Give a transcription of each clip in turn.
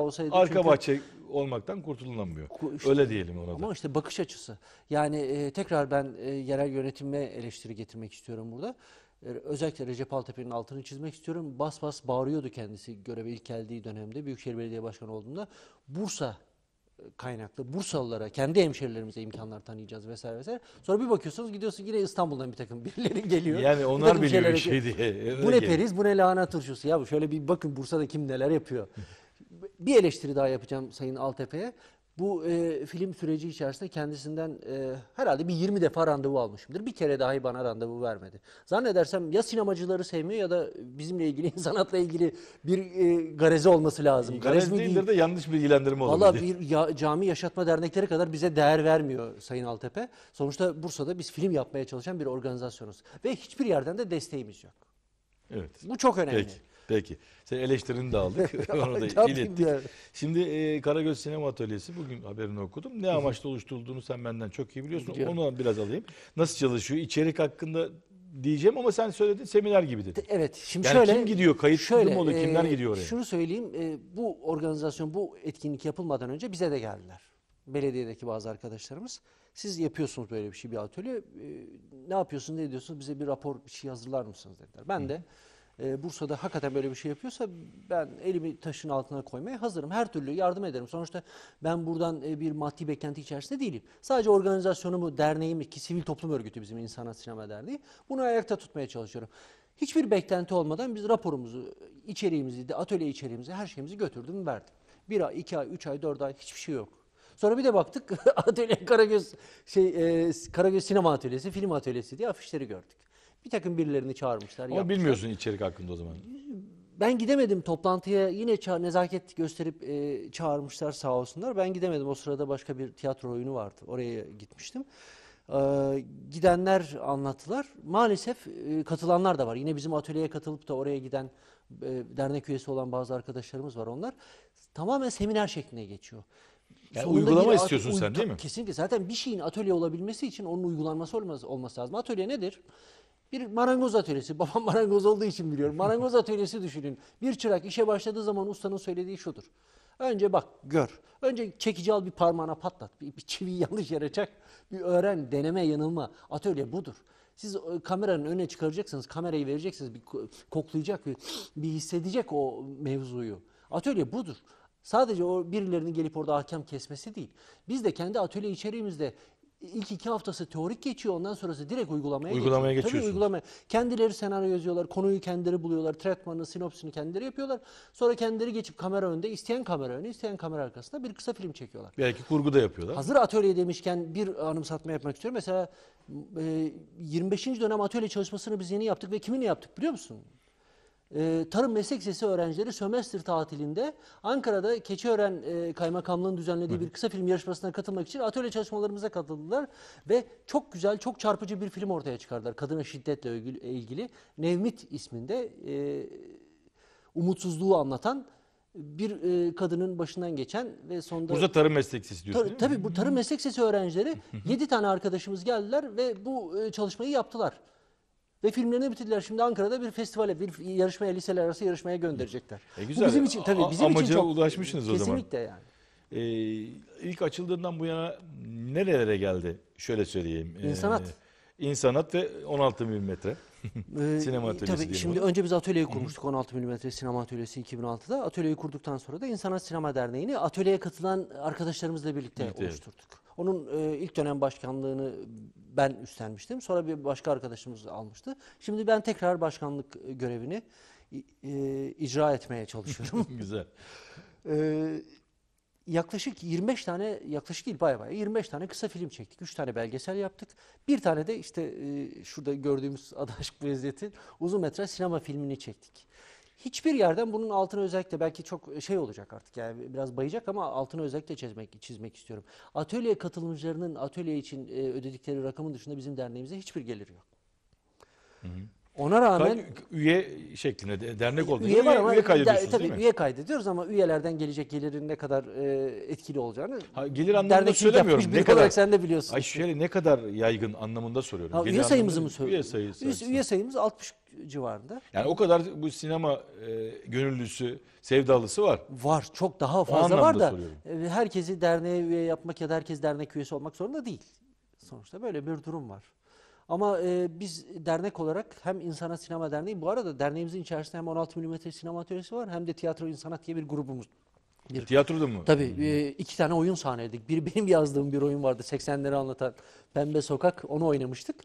olsaydı Arka çünkü... bahçe olmaktan kurtulamıyor. İşte, Öyle diyelim ona da. Ama işte bakış açısı. Yani e, tekrar ben e, yerel yönetime eleştiri getirmek istiyorum burada. E, özellikle Recep Altepe'nin altını çizmek istiyorum. Bas bas bağırıyordu kendisi göreve ilk geldiği dönemde. Büyükşehir Belediye Başkanı olduğunda Bursa e, kaynaklı Bursalılara, kendi hemşerilerimize imkanlar tanıyacağız vesaire vesaire. Sonra bir bakıyorsunuz gidiyorsun yine İstanbul'dan bir takım birileri geliyor. Yani onlar bir biliyor bir şey diye. Öyle bu ne geliyor. periz bu ne lahana turşusu ya şöyle bir bakın Bursa'da kim neler yapıyor bir eleştiri daha yapacağım Sayın Altepe'ye. Bu e, film süreci içerisinde kendisinden e, herhalde bir 20 defa randevu almışımdır. Bir kere dahi bana randevu vermedi. Zannedersem ya sinemacıları sevmiyor ya da bizimle ilgili, sanatla ilgili bir e, garezi olması lazım. Garez, garez değildir değil. de yanlış bilgilendirme olabilir. Valla bir ya, cami yaşatma dernekleri kadar bize değer vermiyor Sayın Altepe. Sonuçta Bursa'da biz film yapmaya çalışan bir organizasyonuz. Ve hiçbir yerden de desteğimiz yok. Evet. Bu çok önemli. Peki. Peki. Sen eleştirini de aldık. Onu da ilettik. Yani. Şimdi e, Karagöz Sinema Atölyesi bugün haberini okudum. Ne amaçla oluşturulduğunu sen benden çok iyi biliyorsun. Biliyorum. Onu biraz alayım. Nasıl çalışıyor? İçerik hakkında diyeceğim ama sen söyledin seminer gibi dedin. Evet. Şimdi yani şöyle kim gidiyor? Kayıt şöyle, oluyor? Kimler e, gidiyor oraya? Şunu söyleyeyim. E, bu organizasyon, bu etkinlik yapılmadan önce bize de geldiler. Belediyedeki bazı arkadaşlarımız. Siz yapıyorsunuz böyle bir şey bir atölye. E, ne yapıyorsunuz, ne ediyorsunuz? Bize bir rapor bir şey hazırlar mısınız dediler. Ben Hı. de ee, Bursa'da hakikaten böyle bir şey yapıyorsa ben elimi taşın altına koymaya hazırım. Her türlü yardım ederim. Sonuçta ben buradan e, bir maddi beklenti içerisinde değilim. Sadece organizasyonumu, derneğimi ki sivil toplum örgütü bizim İnsanat Sinema Derneği bunu ayakta tutmaya çalışıyorum. Hiçbir beklenti olmadan biz raporumuzu, içeriğimizi, de atölye içeriğimizi, her şeyimizi götürdüm verdim. Bir ay, iki ay, üç ay, dört ay hiçbir şey yok. Sonra bir de baktık atölye Karagöz şey e, Karagöz Sinema Atölyesi, Film Atölyesi diye afişleri gördük. Bir takım birilerini çağırmışlar. Ama yapmışlar. bilmiyorsun içerik hakkında o zaman. Ben gidemedim toplantıya yine nezaket gösterip e, çağırmışlar sağ olsunlar. Ben gidemedim o sırada başka bir tiyatro oyunu vardı oraya gitmiştim. E, gidenler anlattılar. Maalesef e, katılanlar da var. Yine bizim atölyeye katılıp da oraya giden e, dernek üyesi olan bazı arkadaşlarımız var onlar. Tamamen seminer şeklinde geçiyor. Yani uygulama istiyorsun sen, değil mi? Kesinlikle zaten bir şeyin atölye olabilmesi için onun uygulanması olmaz, olması lazım. Atölye nedir? Bir marangoz atölyesi, babam marangoz olduğu için biliyorum. Marangoz atölyesi düşünün. Bir çırak işe başladığı zaman ustanın söylediği şudur. Önce bak gör. Önce çekici al bir parmağına patlat. Bir, bir çiviyi yanlış yere çak. Bir öğren, deneme, yanılma. Atölye budur. Siz e, kameranın önüne çıkaracaksınız, kamerayı vereceksiniz, bir koklayacak, bir, bir hissedecek o mevzuyu. Atölye budur. Sadece o birilerinin gelip orada hakem kesmesi değil. Biz de kendi atölye içeriğimizde İlk iki haftası teorik geçiyor. Ondan sonrası direkt uygulamaya, uygulamaya geçiyor. Tabii uygulamaya. Kendileri senaryo yazıyorlar. Konuyu kendileri buluyorlar. Tretmanını, sinopsini kendileri yapıyorlar. Sonra kendileri geçip kamera önünde, isteyen kamera önünde, isteyen kamera arkasında bir kısa film çekiyorlar. Belki kurgu da yapıyorlar. Hazır atölye demişken bir anımsatma yapmak istiyorum. Mesela 25. E, dönem atölye çalışmasını biz yeni yaptık ve kiminle yaptık biliyor musun? Ee, tarım Meslek Lisesi öğrencileri sömestr tatilinde Ankara'da Keçiören e, Kaymakamlığı'nın düzenlediği bir kısa film yarışmasına katılmak için atölye çalışmalarımıza katıldılar ve çok güzel, çok çarpıcı bir film ortaya çıkardılar. Kadına şiddetle ilgili Nevmit isminde e, umutsuzluğu anlatan bir e, kadının başından geçen ve sonunda... Burada tarım meslek sesi diyorsun tar- Tabii bu tarım meslek sesi öğrencileri 7 tane arkadaşımız geldiler ve bu e, çalışmayı yaptılar. Ve filmlerini bitirdiler. Şimdi Ankara'da bir festivale, bir yarışmaya, liseler arası yarışmaya gönderecekler. E güzel. Bu bizim için tabii bizim Amaca için çok ulaşmışsınız o zaman. Kesinlikle yani. Ee, ilk açıldığından bu yana nerelere geldi? Şöyle söyleyeyim. Ee, İnsanat. İnsanat ve 16 mm e, sinema atölyesi. Tabii şimdi o. önce biz atölyeyi kurmuştuk 16 mm sinema atölyesi 2006'da. Atölyeyi kurduktan sonra da İnsanat Sinema Derneği'ni atölyeye katılan arkadaşlarımızla birlikte evet, oluşturduk. Evet. Onun e, ilk dönem başkanlığını ben üstlenmiştim. Sonra bir başka arkadaşımız almıştı. Şimdi ben tekrar başkanlık görevini e, icra etmeye çalışıyorum. Güzel. E, yaklaşık 25 tane, yaklaşık değil baya baya 25 tane kısa film çektik. 3 tane belgesel yaptık. Bir tane de işte e, şurada gördüğümüz Adaşk Prezident'in uzun metre sinema filmini çektik. Hiçbir yerden bunun altını özellikle belki çok şey olacak artık yani biraz bayacak ama altını özellikle çizmek, çizmek istiyorum. Atölye katılımcılarının atölye için e, ödedikleri rakamın dışında bizim derneğimize hiçbir gelir yok. Ona rağmen Kay, üye şeklinde dernek olduğu üye, var ama üye kaydediyorsunuz tabii, değil mi? Üye kaydediyoruz ama üyelerden gelecek gelirin ne kadar e, etkili olacağını ha, gelir anlamında söylemiyorum. Ne kadar sen de biliyorsun. Ay şöyle ne kadar yaygın anlamında soruyorum. Ha, gelir üye sayımızı mı söylüyorsun? Üye sayısı. üye sayımız 60 civarında. Yani o kadar bu sinema e, gönüllüsü, sevdalısı var. Var. Çok daha fazla var da soruyorum. E, herkesi derneğe üye yapmak ya da herkes dernek üyesi olmak zorunda değil. Sonuçta böyle bir durum var. Ama e, biz dernek olarak hem İnsana Sinema Derneği, bu arada derneğimizin içerisinde hem 16 mm sinema atölyesi var hem de tiyatro İnsanat diye bir grubumuz bir, Tiyatroda mı? Tabii hmm. e, iki tane oyun sahneledik. Bir benim yazdığım bir oyun vardı 80'leri anlatan Pembe Sokak onu oynamıştık.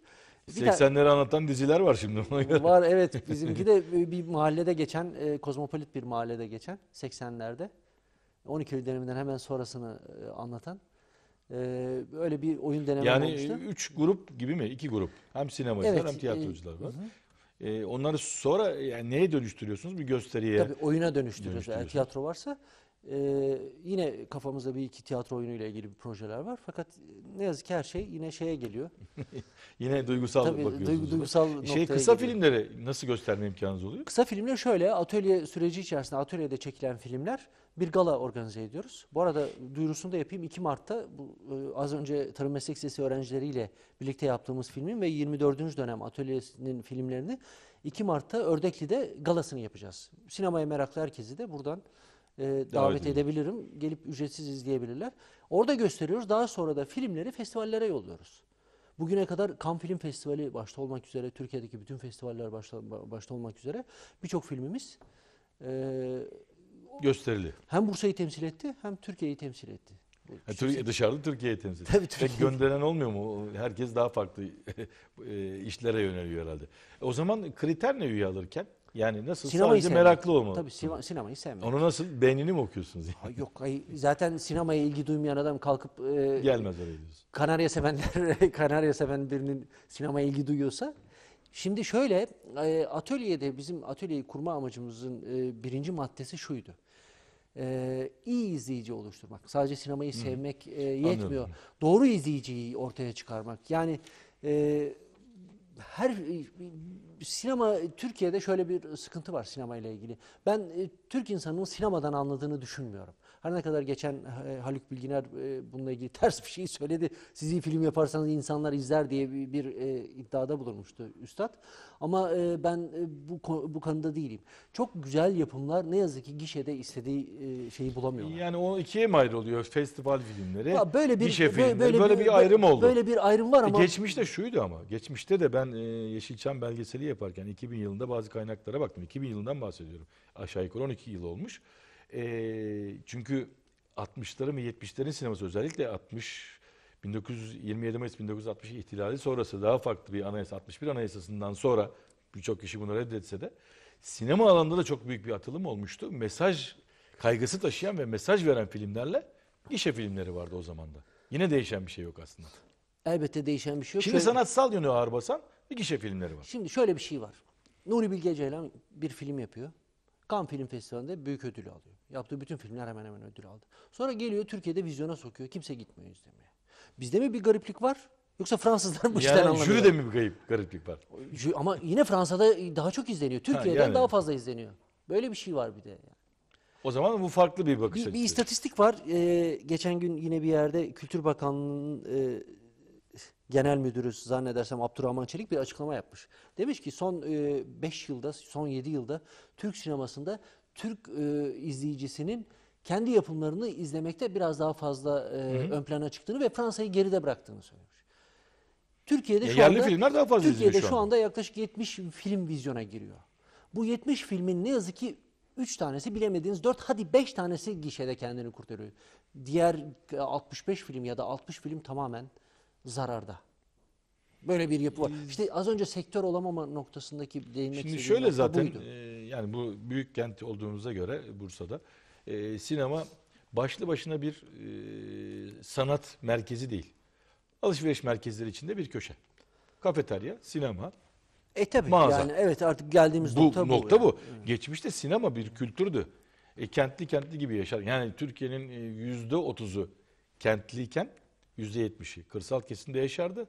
80'leri anlatan diziler var şimdi Var evet bizimki de bir mahallede geçen e, kozmopolit bir mahallede geçen 80'lerde 12 Eylül döneminden hemen sonrasını e, anlatan e, öyle bir oyun deneme yani olmuştu. Yani 3 grup gibi mi? 2 grup. Hem sinemacılar evet, hem tiyatrocular e, var. E, onları sonra yani neye dönüştürüyorsunuz? Bir gösteriye. Tabii oyuna dönüştürüyoruz. Eğer tiyatro varsa ee, yine kafamızda bir iki tiyatro oyunu ile ilgili bir projeler var. Fakat e, ne yazık ki her şey yine şeye geliyor. yine duygusal Tabii, bakıyorsunuz. Duygusal şey kısa geliyor. filmleri nasıl gösterme imkanınız oluyor? Kısa filmler şöyle atölye süreci içerisinde atölyede çekilen filmler bir gala organize ediyoruz. Bu arada duyurusunu da yapayım. 2 Mart'ta bu, e, az önce Tarım Meslek Lisesi öğrencileriyle birlikte yaptığımız filmin ve 24. dönem atölyesinin filmlerini 2 Mart'ta Ördekli'de galasını yapacağız. Sinemaya meraklı herkesi de buradan e, davet, davet edebilirim. Gelip ücretsiz izleyebilirler. Orada gösteriyoruz. Daha sonra da filmleri festivallere yolluyoruz. Bugüne kadar Kan Film Festivali başta olmak üzere, Türkiye'deki bütün festivaller başta, başta olmak üzere birçok filmimiz e, gösterildi. Hem Bursa'yı temsil etti hem Türkiye'yi temsil etti. Ha, Türkiye, dışarıda Türkiye'yi temsil ediyor. Tabii, Türkiye. Pek gönderen olmuyor mu? Herkes daha farklı e, işlere yöneliyor herhalde. O zaman kriter ne üye alırken? Yani nasıl sinemayı sadece sevmek. meraklı olmalı. Tabii sinema, sinemayı sevmek. Onu nasıl beynini mi okuyorsunuz? Yani? yok zaten sinemaya ilgi duymayan adam kalkıp e, gelmez oraya diyorsun. Kanarya sevenler Kanarya seven birinin sinemaya ilgi duyuyorsa şimdi şöyle e, atölyede bizim atölyeyi kurma amacımızın e, birinci maddesi şuydu e, ee, iyi izleyici oluşturmak. Sadece sinemayı Hı. sevmek e, yetmiyor. Anladım. Doğru izleyiciyi ortaya çıkarmak. Yani e, her sinema Türkiye'de şöyle bir sıkıntı var sinema ile ilgili. Ben e, Türk insanının sinemadan anladığını düşünmüyorum. Her ne kadar geçen e, Haluk Bilginer e, bununla ilgili ters bir şey söyledi. Siz iyi film yaparsanız insanlar izler diye bir, bir e, iddiada bulunmuştu üstad. Ama ben bu bu konuda değilim. Çok güzel yapımlar ne yazık ki gişede istediği şeyi bulamıyorlar. Yani o ikiye mi ayrılıyor festival filmleri? Ya böyle bir gişe böyle, böyle, böyle bir ayrım oldu. Böyle bir ayrım var ama geçmişte şuydu ama. Geçmişte de ben Yeşilçam belgeseli tahvili yaparken 2000 yılında bazı kaynaklara baktım. 2000 yılından bahsediyorum. Aşağı yukarı 12 yıl olmuş. E, çünkü 60'ların ve 70'lerin sineması özellikle 60 1927 Mayıs 1960 ihtilali sonrası daha farklı bir anayasa 61 anayasasından sonra birçok kişi bunu reddetse de sinema alanında da çok büyük bir atılım olmuştu. Mesaj kaygısı taşıyan ve mesaj veren filmlerle gişe filmleri vardı o zaman da. Yine değişen bir şey yok aslında. Elbette değişen bir şey yok. Şimdi sanatsal yönü ağır basan bir gişe filmleri var. Şimdi şöyle bir şey var. Nuri Bilge Ceylan bir film yapıyor. Kan Film Festivali'nde büyük ödül alıyor. Yaptığı bütün filmler hemen hemen ödül aldı. Sonra geliyor Türkiye'de vizyona sokuyor. Kimse gitmiyor izlemeye. Bizde mi bir gariplik var? Yoksa Fransızlar bu işten yani anlamıyor. Jüride mi bir garip, gariplik var? Ama yine Fransa'da daha çok izleniyor. Türkiye'den yani. daha fazla izleniyor. Böyle bir şey var bir de. O zaman bu farklı bir bakış açısı. Bir, bir istatistik var. Ee, geçen gün yine bir yerde Kültür Bakanlığı'nın e, genel müdürü zannedersem Abdurrahman Çelik bir açıklama yapmış. Demiş ki son 5 e, yılda, son 7 yılda Türk sinemasında Türk e, izleyicisinin kendi yapımlarını izlemekte biraz daha fazla e, hı hı. ön plana çıktığını ve Fransa'yı geride bıraktığını söylemiş. Türkiye'de şu yerli anda filmler daha fazla Türkiye'de şu, şu anda yaklaşık 70 film vizyona giriyor. Bu 70 filmin ne yazık ki 3 tanesi bilemediğiniz 4 hadi 5 tanesi gişede kendini kurtarıyor. Diğer 65 e, film ya da 60 film tamamen zararda. Böyle bir yapı var. Hmm. İşte az önce sektör olamama noktasındaki değinmek Şimdi şöyle zaten buydu. E, yani bu büyük kent olduğumuza göre Bursa'da e, sinema başlı başına bir e, sanat merkezi değil. Alışveriş merkezleri içinde bir köşe. Kafeterya, sinema, E tabii Mağaza. yani evet artık geldiğimiz bu nokta bu. nokta yani. bu. Geçmişte sinema bir kültürdü. E, kentli kentli gibi yaşar. Yani Türkiye'nin yüzde otuzu kentliyken Yüzde yetmişi kırsal kesimde yaşardı.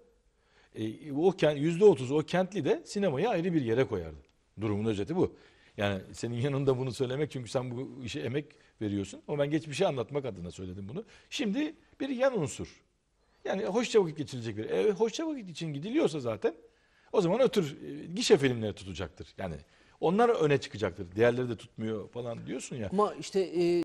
E, o %30'u o kentli de sinemayı ayrı bir yere koyardı. Durumun özeti bu. Yani senin yanında bunu söylemek çünkü sen bu işe emek veriyorsun. Ama ben geçmişi anlatmak adına söyledim bunu. Şimdi bir yan unsur. Yani hoşça vakit geçilecek bir. E, hoşça vakit için gidiliyorsa zaten o zaman ötür e, gişe filmleri tutacaktır. Yani onlar öne çıkacaktır. Diğerleri de tutmuyor falan diyorsun ya. Ama işte... E